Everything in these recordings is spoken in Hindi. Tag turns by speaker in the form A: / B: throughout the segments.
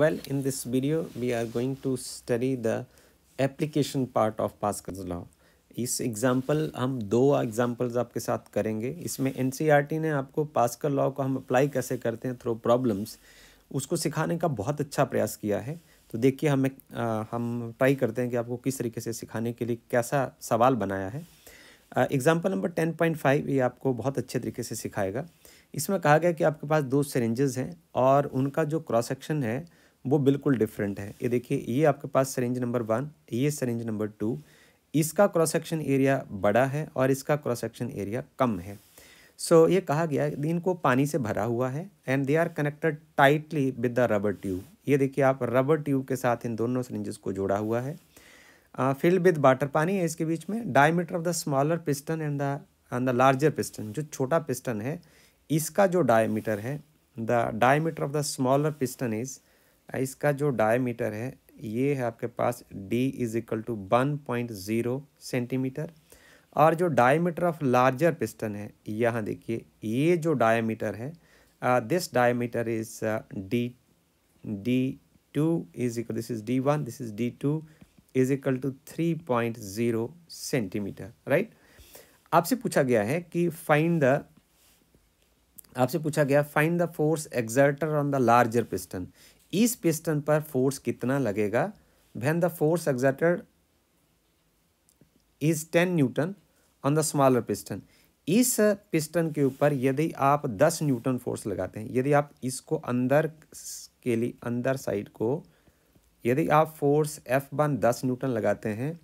A: Well, in this video, we are going to study the application part of Pascal's law. इस एग्ज़ाम्पल हम दो एग्ज़ाम्पल्स आपके साथ करेंगे इसमें एन e ने आपको पास्कल लॉ को हम अप्लाई कैसे करते हैं थ्रू प्रॉब्लम्स उसको सिखाने का बहुत अच्छा प्रयास किया है तो देखिए हमें हम ट्राई करते हैं कि आपको किस तरीके से सिखाने के लिए कैसा सवाल बनाया है example number ten point five ये आपको बहुत अच्छे तरीके से सिखाएगा इसमें कहा गया कि आपके पास दो सिरेंजेस हैं और उनका जो क्रॉस सेक्शन है वो बिल्कुल डिफरेंट है ये देखिए ये आपके पास सरेंज नंबर वन ये सरेंज नंबर टू इसका क्रॉस सेक्शन एरिया बड़ा है और इसका क्रॉस सेक्शन एरिया कम है सो so, ये कहा गया इनको पानी से भरा हुआ है and they are connected tightly with the rubber tube ये देखिए आप रबर ट्यूब के साथ इन दोनों सरेंजेस को जोड़ा हुआ है फिल्ड विद वाटर पानी है इसके बीच में diameter of the smaller piston and the and the larger piston जो छोटा पिस्टन है इसका जो डायमीटर है the diameter of the smaller piston is इसका जो डायमीटर है ये है आपके पास d is equal to one point zero centimetre और जो डायमीटर ऑफ लार्जर पिस्टन है यहाँ देखिए ये जो डायमीटर है this diameter is D D two is equal this is D one this is D two is equal to three point zero centimetre right आपसे पूछा गया है कि फाइंड द आपसे पूछा गया find the force exerted on the larger piston इस पिस्टन पर फोर्स कितना लगेगा when the force exerted is ten newton on the smaller piston इस पिस्टन के ऊपर यदि आप दस न्यूटन फोर्स लगाते हैं यदि आप इसको अंदर के लिए अंदर साइड को यदि आप फोर्स एफ वन दस न्यूटन लगाते हैं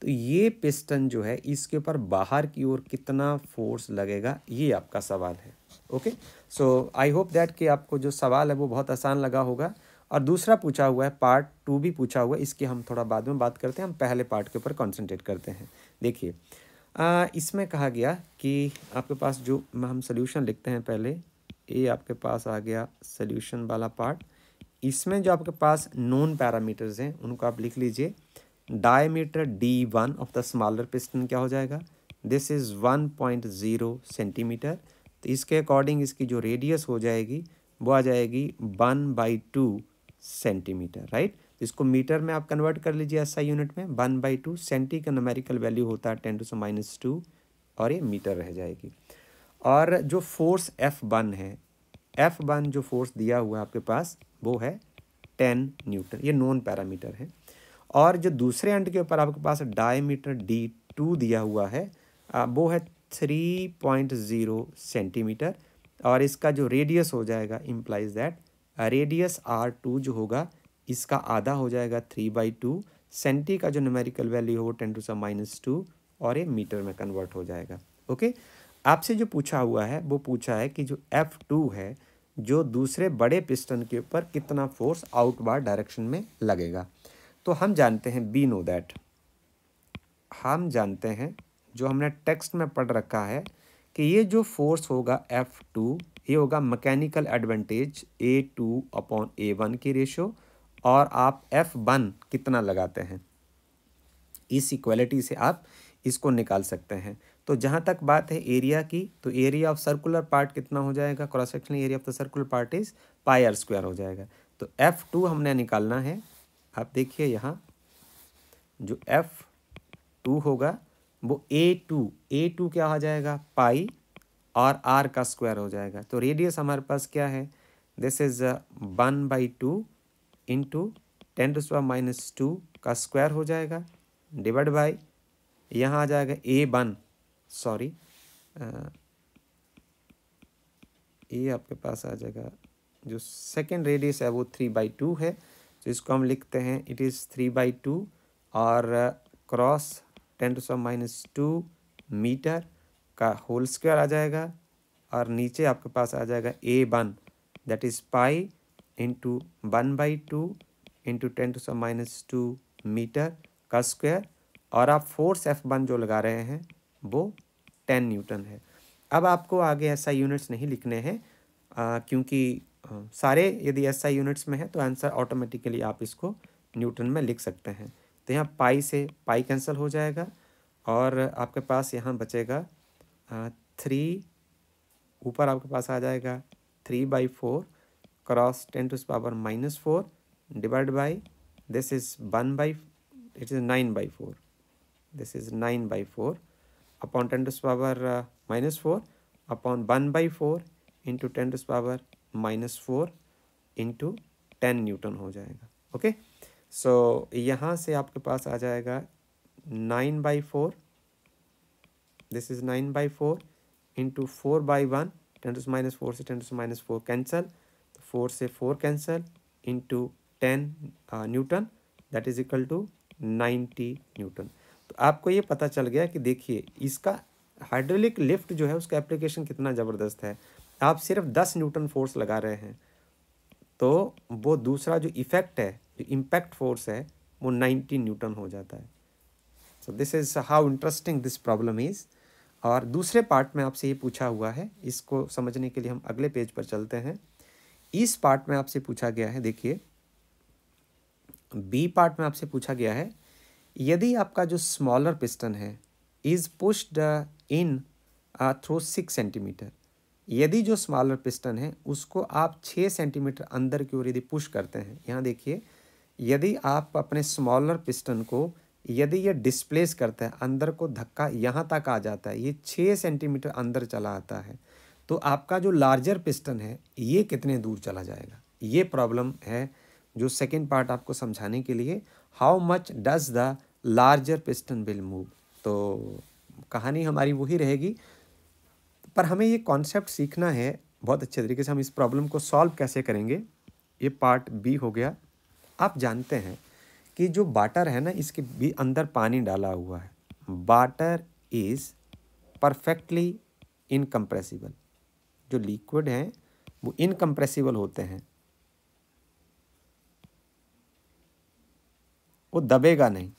A: तो ये पिस्टन जो है इसके ऊपर बाहर की ओर कितना फोर्स लगेगा ये आपका सवाल है okay so I hope that कि आपको जो सवाल है वो बहुत आसान लगा होगा और दूसरा पूछा हुआ है पार्ट टू भी पूछा हुआ है इसकी हम थोड़ा बाद में बात करते हैं हम पहले पार्ट के ऊपर कॉन्सेंट्रेट करते हैं देखिए इसमें कहा गया कि आपके पास जो हम सोल्यूशन लिखते हैं पहले ये आपके पास आ गया सोल्यूशन वाला पार्ट इसमें जो आपके पास नॉन पैरामीटर्स हैं उनको आप लिख लीजिए diameter D one of the smaller piston क्या हो जाएगा this is one point zero centimetre तो इसके अकॉर्डिंग इसकी जो रेडियस हो जाएगी वो आ जाएगी one by two centimetre right इसको मीटर में आप कन्वर्ट कर लीजिए ऐसा यूनिट में वन बाई टू सेंटी का नमेरिकल वैल्यू होता है टेन टू से माइनस टू और ये मीटर रह जाएगी और जो फोर्स एफ वन है एफ वन जो फोर्स दिया हुआ है आपके पास वो है टेन न्यूटन ये नॉन पैरामीटर है और जो दूसरे एंड के ऊपर आपके पास डायमीटर डी टू दिया हुआ है वो है थ्री पॉइंट ज़ीरो सेंटीमीटर और इसका जो रेडियस हो जाएगा implies that radius r two जो होगा इसका आधा हो जाएगा थ्री बाई टू सेंटी का जो न्यूमेरिकल वैल्यू है वो टेन टू सा माइनस टू और ये मीटर में कन्वर्ट हो जाएगा ओके आपसे जो पूछा हुआ है वो पूछा है कि जो एफ़ टू है जो दूसरे बड़े पिस्टन के ऊपर कितना फोर्स आउटवार डायरेक्शन में लगेगा तो हम जानते हैं बी नो दैट हम जानते हैं जो हमने टेक्स्ट में पढ़ रखा है कि ये जो फोर्स होगा एफ़ टू ये होगा mechanical advantage A two upon A one की रेशो और आप एफ वन कितना लगाते हैं इस इक्वलिटी से आप इसको निकाल सकते हैं तो जहाँ तक बात है एरिया की तो एरिया ऑफ सर्कुलर पार्ट कितना हो जाएगा cross sectional area of the circular part is pi r square हो जाएगा तो एफ़ टू हमने निकालना है आप देखिए यहाँ जो एफ़ टू होगा वो ए टू ए टू क्या आ जाएगा पाई और आर का स्क्वायर हो जाएगा तो रेडियस हमारे पास क्या है this is one by two into ten to स्वा माइनस टू का स्क्वायर हो जाएगा डिवाइड बाई यहाँ आ जाएगा ए वन सॉरी ये आपके पास आ जाएगा जो सेकेंड रेडियस है वो थ्री बाई टू है तो इसको हम लिखते हैं it is three by two और क्रॉस टेन टू सवा माइनस टू मीटर का होल स्क्वायर आ जाएगा और नीचे आपके पास आ जाएगा A one that is pi into one by two into ten to minus two metre का स्क्वायर और आप फोर्स एफ वन जो लगा रहे हैं वो टेन न्यूटन है अब आपको आगे ऐसा यूनिट्स नहीं लिखने हैं क्योंकि सारे यदि ऐसा यूनिट्स में है तो आंसर ऑटोमेटिकली आप इसको न्यूटन में लिख सकते हैं तो यहाँ पाई से पाई कैंसिल हो जाएगा और आपके पास यहाँ बचेगा थ्री हाँ, ऊपर आपके पास आ जाएगा three by four cross ten to power minus four divide by this is one by it is nine by four this is nine by four upon ten to power minus four upon one by four into ten to power minus four into ten newton हो जाएगा ओके सो so, यहाँ से आपके पास आ जाएगा nine by four This is 9 by 4 into 4 by 1 10 to minus 4 से 10 to minus 4 cancel. तो 4 से 4 cancel into 10 uh, Newton that is equal to 90 Newton. तो आपको ये पता चल गया कि देखिए इसका हाइड्रोलिक लिफ्ट जो है उसका एप्लीकेशन कितना ज़बरदस्त है आप सिर्फ दस न्यूटन फोर्स लगा रहे हैं तो वो दूसरा जो इफेक्ट है जो इम्पैक्ट फोर्स है वो नाइन्टी न्यूटन हो जाता है so this is how interesting this problem is और दूसरे पार्ट में आपसे ये पूछा हुआ है इसको समझने के लिए हम अगले पेज पर चलते हैं इस पार्ट में आपसे पूछा गया है देखिए बी पार्ट में आपसे पूछा गया है यदि आपका जो स्मॉलर पिस्टन है is pushed in through six centimetre यदि जो स्मॉलर पिस्टन है उसको आप छः सेंटीमीटर अंदर की ओर यदि पुश करते हैं यहाँ देखिए यदि आप अपने स्मॉलर पिस्टन को यदि ये डिस्प्लेस करता है अंदर को धक्का यहाँ तक आ जाता है ये छः सेंटीमीटर अंदर चला आता है तो आपका जो लार्जर पिस्टन है ये कितने दूर चला जाएगा ये प्रॉब्लम है जो सेकेंड पार्ट आपको समझाने के लिए how much does the larger piston will move तो कहानी हमारी वही रहेगी पर हमें ये कॉन्सेप्ट सीखना है बहुत अच्छे तरीके से हम इस प्रॉब्लम को सॉल्व कैसे करेंगे ये पार्ट बी हो गया आप जानते हैं कि जो बाटर है ना इसके भी अंदर पानी डाला हुआ है बाटर इज़ परफेक्टली इनकम्प्रेसिबल जो लिक्विड हैं वो इनकम्प्रेसिबल होते हैं वो दबेगा नहीं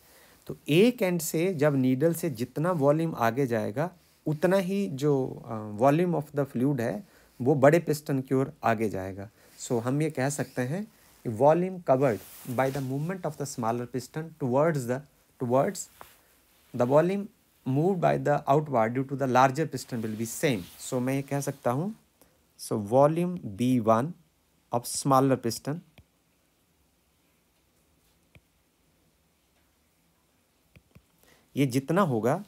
A: तो एक एंड से जब नीडल से जितना वॉल्यूम आगे जाएगा उतना ही जो वॉल्यूम ऑफ द फ्लूड है वो बड़े पिस्टन की ओर आगे जाएगा सो so, हम ये कह सकते हैं volume covered by the movement of the smaller piston towards the towards the volume moved by the outward due to the larger piston will be same so मैं ये कह सकता हूँ so volume B1 of smaller piston ये जितना होगा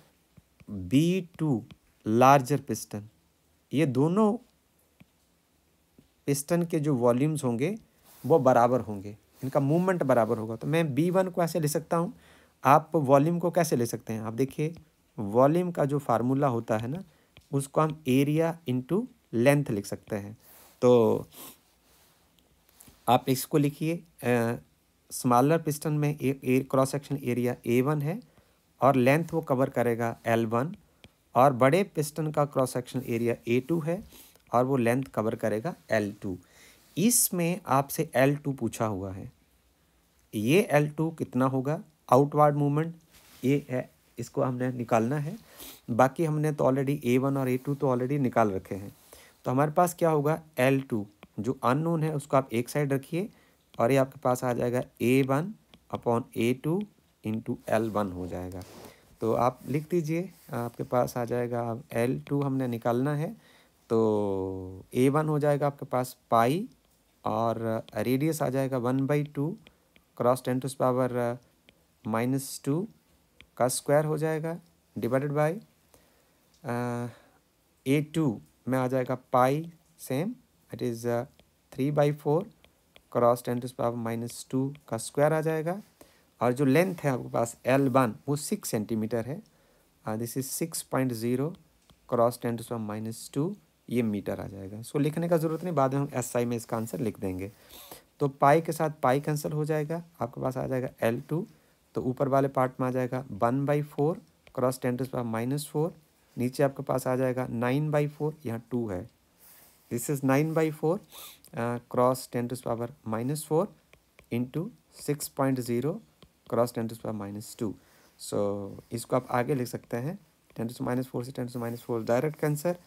A: B2 लार्जर पिस्टन ये दोनों पिस्टन के जो वॉल्यूम्स होंगे वो बराबर होंगे इनका मूवमेंट बराबर होगा तो मैं बी वन को ऐसे ले सकता हूँ आप वॉल्यूम को कैसे ले सकते हैं आप देखिए वॉल्यूम का जो फार्मूला होता है ना उसको हम एरिया इंटू लेंथ लिख सकते हैं तो आप इसको लिखिए स्मॉलर पिस्टन में air cross section area A one है और लेंथ वो कवर करेगा एल वन और बड़े पिस्टन का cross section area A two है और वो लेंथ कवर करेगा एल टू इसमें आपसे एल टू पूछा हुआ है ये एल टू कितना होगा आउटवार्ड मूवमेंट ये है इसको हमने निकालना है बाकी हमने तो ऑलरेडी ए वन और ए टू तो ऑलरेडी निकाल रखे हैं तो हमारे पास क्या होगा एल टू जो अननोन है उसको आप एक साइड रखिए और ये आपके पास आ जाएगा A one upon A two into L one हो जाएगा तो आप लिख दीजिए आपके पास आ जाएगा एल टू हमने निकालना है तो ए वन हो जाएगा आपके पास पाई और रेडियस आ जाएगा one by two cross ten to power minus two का स्क्वायर हो जाएगा डिवाइडेड बाय ए टू में आ जाएगा pi same it is three by four cross ten to power minus two का स्क्वायर आ जाएगा और जो लेंथ है आपके पास एल वन वो सिक्स सेंटीमीटर है this is six point zero cross ten to power minus two ये मीटर आ जाएगा सो लिखने का ज़रूरत नहीं बाद में हम एस आई में इसका आंसर लिख देंगे तो पाई के साथ पाई कैंसिल हो जाएगा आपके पास आ जाएगा एल टू तो ऊपर वाले पार्ट में आ जाएगा one by four cross ten to power minus four नीचे आपके पास आ जाएगा नाइन बाई फोर यहाँ टू है this is nine by four cross ten to power minus four into six point zero cross ten to power minus two so इसको आप आगे लिख सकते हैं टेन टू माइनस फोर से ten to minus four direct cancel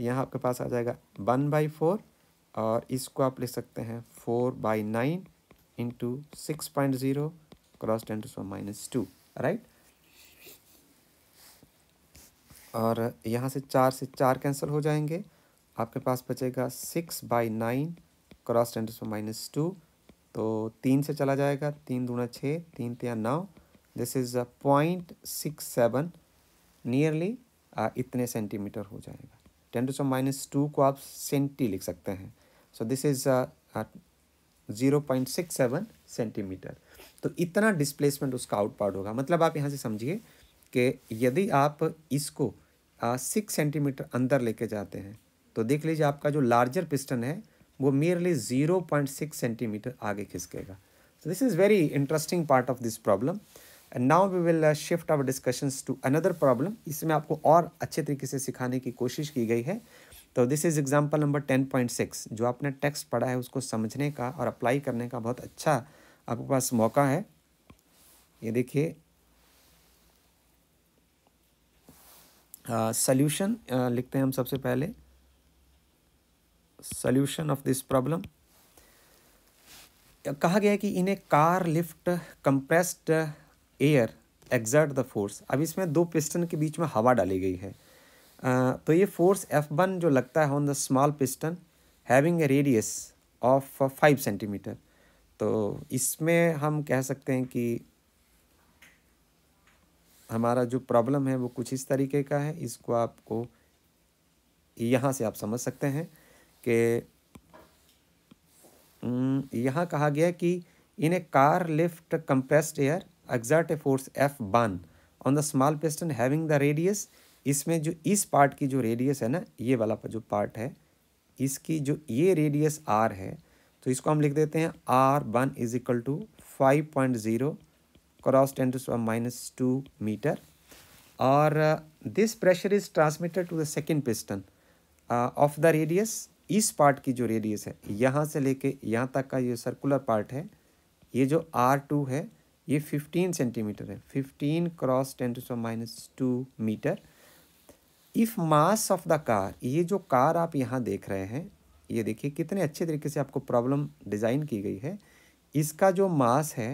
A: यहाँ आपके पास आ जाएगा वन बाई फोर और इसको आप लिख सकते हैं four by nine into six point zero cross ten to minus two right और यहाँ से चार से चार कैंसिल हो जाएंगे आपके पास बचेगा six by nine cross ten to minus two तो तीन से चला जाएगा तीन दूना छः तीन तिया नौ this is point six seven nearly इतने सेंटीमीटर हो जाएगा ten to sum minus two को आप सेंटी लिख सकते हैं so this is zero point six seven centimetre तो इतना डिस्प्लेसमेंट उसका आउट पार्ट होगा मतलब आप यहाँ से समझिए कि यदि आप इसको सिक्स uh, सेंटीमीटर अंदर लेके जाते हैं तो देख लीजिए आपका जो लार्जर पिस्टन है वो merely zero point six centimetre आगे खिसकेगा so this is very interesting part of this problem and now we will shift our discussions to another problem इसमें आपको और अच्छे तरीके से सिखाने की कोशिश की गई है तो this is example number ten point six जो आपने टेक्स्ट पढ़ा है उसको समझने का और अप्लाई करने का बहुत अच्छा आपके पास मौका है ये देखिए सल्यूशन uh, uh, लिखते हैं हम सबसे पहले सल्यूशन ऑफ दिस प्रॉब्लम कहा गया है कि इन्हें car lift compressed air exert the force अब इसमें दो पिस्टन के बीच में हवा डाली गई है आ, तो ये फोर्स एफ वन जो लगता है on the small piston having a radius of five centimetre तो इसमें हम कह सकते हैं कि हमारा जो प्रॉब्लम है वो कुछ इस तरीके का है इसको आपको यहाँ से आप समझ सकते हैं कि यहाँ कहा गया कि in a car lift compressed air a force F one on the small piston having the radius इसमें जो इस पार्ट की जो रेडियस है ना ये वाला जो पार्ट है इसकी जो ये रेडियस आर है तो इसको हम लिख देते हैं R one is equal to five point zero cross ten to minus two metre और this pressure is transmitted to the second piston of the radius इस पार्ट की जो रेडियस है यहाँ से लेके यहाँ तक का ये सर्कुलर पार्ट है ये जो आर टू है ये फिफ्टीन सेंटीमीटर है fifteen cross ten to so minus two metre if mass of the car ये जो कार आप यहाँ देख रहे हैं ये देखिए कितने अच्छे तरीके से आपको प्रॉब्लम डिज़ाइन की गई है इसका जो मास है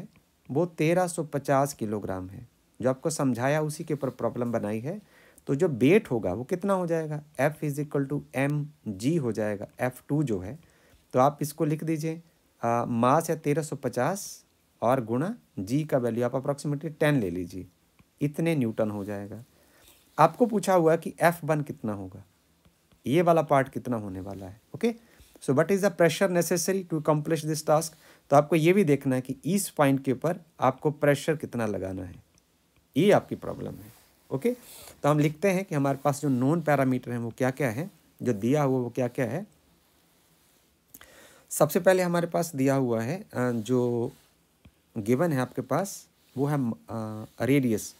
A: वो तेरह सौ पचास किलोग्राम है जो आपको समझाया उसी के ऊपर प्रॉब्लम बनाई है तो जो बेट होगा वो कितना हो जाएगा F is equal to M G हो जाएगा एफ़ टू जो है तो आप इसको लिख दीजिए मास है तेरह सौ पचास और गुणा जी का वैल्यू आप अप्रॉक्सीमेटली टेन ले लीजिए इतने न्यूटन हो जाएगा आपको पूछा हुआ कि एफ वन कितना होगा ये वाला पार्ट कितना होने वाला है okay so what is the pressure necessary to accomplish this task तो आपको ये भी देखना है कि इस पॉइंट के ऊपर आपको प्रेशर कितना लगाना है ये आपकी प्रॉब्लम है ओके तो हम लिखते हैं कि हमारे पास जो नॉन पैरामीटर हैं वो क्या क्या है जो दिया हुआ वो क्या क्या है सबसे पहले हमारे पास दिया हुआ है जो गिवन है आपके पास वो है radius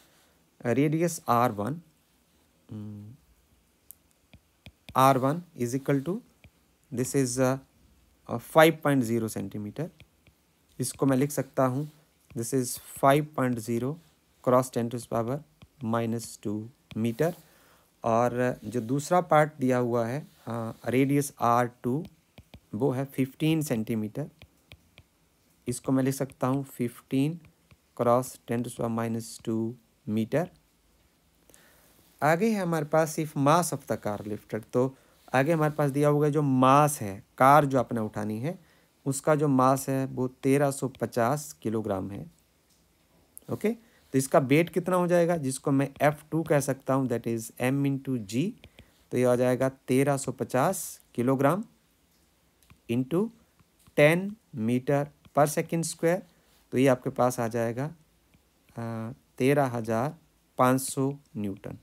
A: radius R one R one is equal to this is five point zero centimetre इसको मैं लिख सकता हूँ this is five point zero cross ten to power minus two metre और जो दूसरा पार्ट दिया हुआ है रेडियस आर टू वो है फिफ्टीन सेंटीमीटर इसको मैं लिख सकता हूँ fifteen cross ten to minus two metre आगे है हमारे पास सिर्फ mass of the car lifted तो आगे हमारे पास दिया हुआ जो मास है कार जो आपने उठानी है उसका जो मास है वो तेरह सौ पचास किलोग्राम है ओके तो इसका वेट कितना हो जाएगा जिसको मैं एफ़ टू कह सकता हूँ that is M into G तो ये आ जाएगा तेरह सौ पचास kilogram into ten metre per second square तो ये आपके पास आ जाएगा तेरह हज़ार पाँच सौ न्यूटन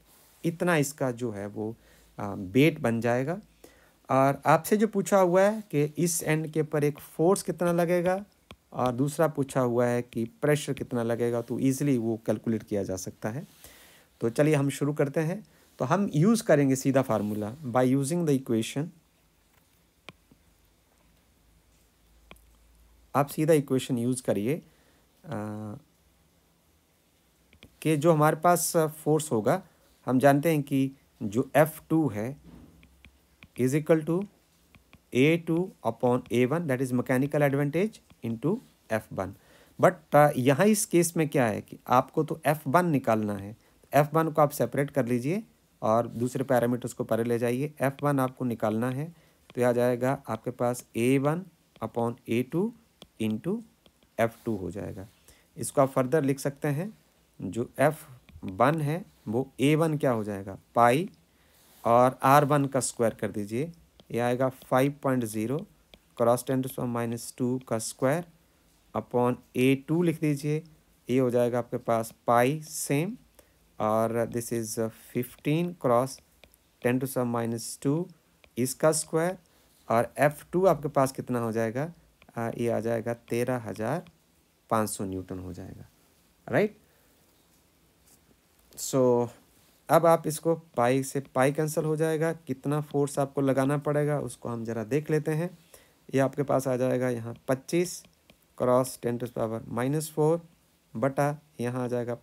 A: इतना इसका जो है वो वेट बन जाएगा और आपसे जो पूछा हुआ है कि इस एंड के ऊपर एक फोर्स कितना लगेगा और दूसरा पूछा हुआ है कि प्रेशर कितना लगेगा तो ईज़िली वो कैलकुलेट किया जा सकता है तो चलिए हम शुरू करते हैं तो हम यूज़ करेंगे सीधा formula by using the equation आप सीधा इक्वेशन यूज़ करिए कि जो हमारे पास फोर्स होगा हम जानते हैं कि जो एफ़ टू है is equal to A two upon A one that is mechanical advantage to F one but यहाँ इस केस में क्या है कि आपको तो एफ वन निकालना है एफ वन को आप सेपरेट कर लीजिए और दूसरे पैरामीटर्स को परे ले जाइए एफ वन आपको निकालना है तो यह आ जाएगा आपके पास A one upon A two into F two हो जाएगा इसको आप फर्दर लिख सकते हैं जो एफ वन है वो ए वन क्या हो जाएगा पाई और आर वन का स्क्वायर कर दीजिए ये आएगा five point zero cross ten to minus two का स्क्वायर अपॉन ए टू लिख दीजिए ये हो जाएगा आपके पास पाई सेम और this is fifteen cross ten to minus two इसका स्क्वायर और एफ़ टू आपके पास कितना हो जाएगा आ, ये आ जाएगा तेरह हज़ार पाँच सौ न्यूटन हो जाएगा राइट सो so, अब आप इसको पाई से पाई कैंसिल हो जाएगा कितना फोर्स आपको लगाना पड़ेगा उसको हम ज़रा देख लेते हैं ये आपके पास आ जाएगा यहाँ पच्चीस cross ten to power minus four बटा यहाँ आ जाएगा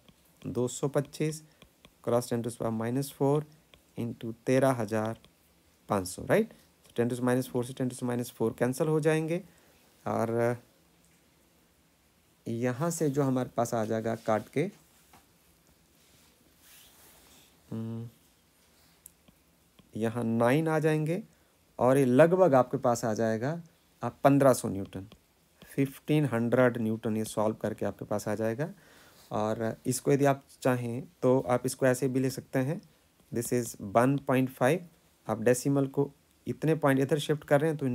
A: दो सौ पच्चीस cross ten to power minus four into तेरह हज़ार पाँच सौ right ten to minus four से ten to minus four cancel हो जाएंगे और यहाँ से जो हमारे पास आ जाएगा काट के हम्म, यहाँ नाइन आ जाएंगे और ये लगभग आपके पास आ जाएगा आप पंद्रह सौ न्यूटन फिफ्टीन हंड्रेड न्यूटन ये सॉल्व करके आपके पास आ जाएगा और इसको यदि आप चाहें तो आप इसको ऐसे भी ले सकते हैं this is one point five आप डेसिमल को इतने पॉइंट इधर शिफ्ट कर रहे हैं तो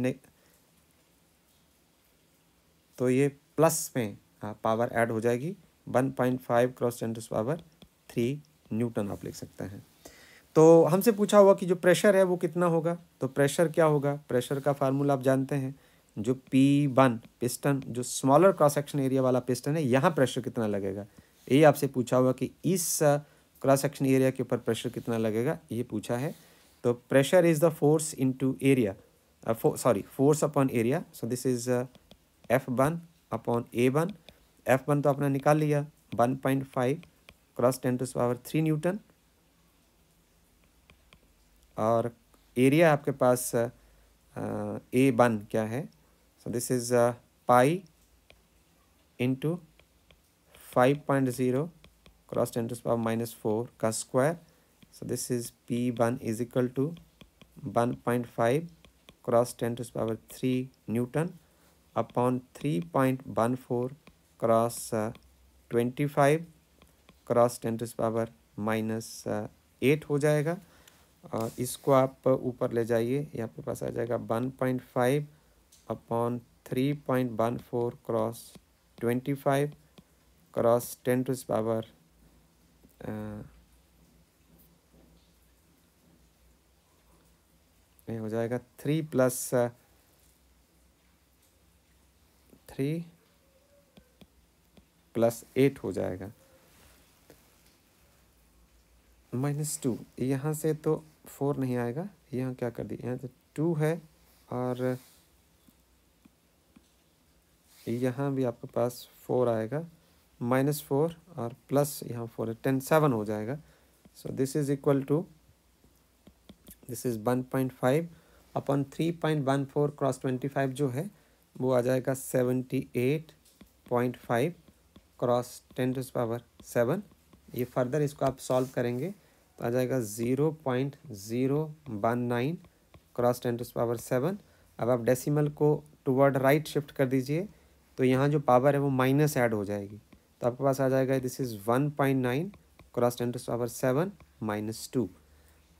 A: तो ये प्लस में पावर हाँ, ऐड हो जाएगी one point five cross ten to power three newton आप लिख सकते हैं तो हमसे पूछा हुआ कि जो प्रेशर है वो कितना होगा तो प्रेशर क्या होगा प्रेशर का फार्मूला आप जानते हैं जो पी वन पिस्टन जो स्मॉलर क्रॉस सेक्शन एरिया वाला पिस्टन है यहाँ प्रेशर कितना लगेगा ये आपसे पूछा हुआ कि इस क्रॉस सेक्शन एरिया के ऊपर प्रेशर कितना लगेगा ये पूछा है तो pressure is the force into area sorry force upon area so this is F one upon A one F one तो आपने निकाल लिया one point five cross ten to power three newton और एरिया आपके पास ए वन क्या है so this is pi into five point zero cross ten to power minus four का square so this is P one is equal to one point five cross ten to power three newton upon 3.14 cross uh, 25 cross ten to power minus eight हो जाएगा और इसको आप ऊपर ले जाइए यहाँ पे पास आ जाएगा one point five upon three point one four cross twenty five cross ten to power हो जाएगा three plus uh, three plus eight हो जाएगा माइनस टू यहाँ से तो फोर नहीं आएगा यहाँ क्या कर दिया यहाँ तो टू है और यहाँ भी आपके पास फोर आएगा माइनस फोर और प्लस यहाँ फोर है टेन सेवन हो जाएगा so this is equal to this is one point five upon three point one four cross twenty five जो है वो आ जाएगा seventy eight point five cross ten to power seven ये फर्दर इसको आप सॉल्व करेंगे तो आ जाएगा zero point zero one nine cross ten to power seven अब आप डेसिमल को टुवर्ड राइट शिफ्ट कर दीजिए तो यहाँ जो पावर है वो माइनस ऐड हो जाएगी तो आपके पास आ जाएगा this is one point nine cross ten to power seven minus two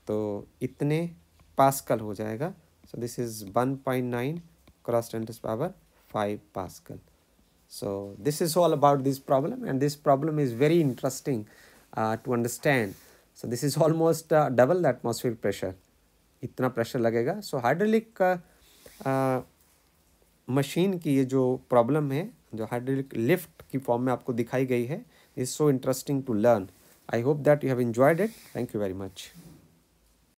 A: तो इतने पास्कल हो जाएगा so this is one point nine cross 10 to the power 5 Pascal. So, this is all about this problem and this problem is very interesting uh, to understand. So, this is almost uh, double the atmospheric pressure. इतना प्रेशर लगेगा सो हाइड्रोलिक मशीन की ये जो प्रॉब्लम है जो हाइड्रोलिक लिफ्ट की फॉर्म में आपको दिखाई गई है is so interesting to learn I hope that you have enjoyed it thank you very much